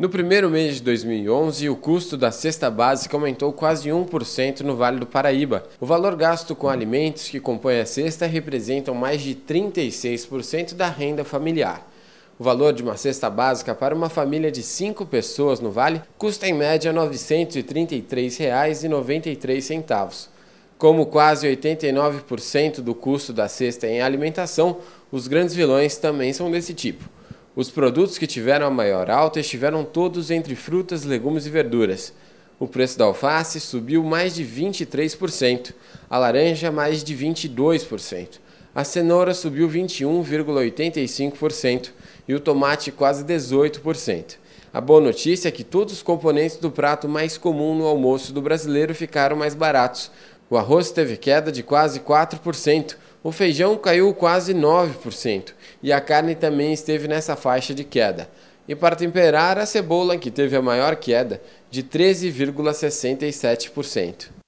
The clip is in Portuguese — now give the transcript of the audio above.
No primeiro mês de 2011, o custo da cesta básica aumentou quase 1% no Vale do Paraíba. O valor gasto com alimentos que compõem a cesta representam mais de 36% da renda familiar. O valor de uma cesta básica para uma família de cinco pessoas no Vale custa em média R$ 933,93. Como quase 89% do custo da cesta é em alimentação, os grandes vilões também são desse tipo. Os produtos que tiveram a maior alta estiveram todos entre frutas, legumes e verduras. O preço da alface subiu mais de 23%, a laranja mais de 22%, a cenoura subiu 21,85% e o tomate quase 18%. A boa notícia é que todos os componentes do prato mais comum no almoço do brasileiro ficaram mais baratos. O arroz teve queda de quase 4%, o feijão caiu quase 9% e a carne também esteve nessa faixa de queda. E para temperar, a cebola, que teve a maior queda, de 13,67%.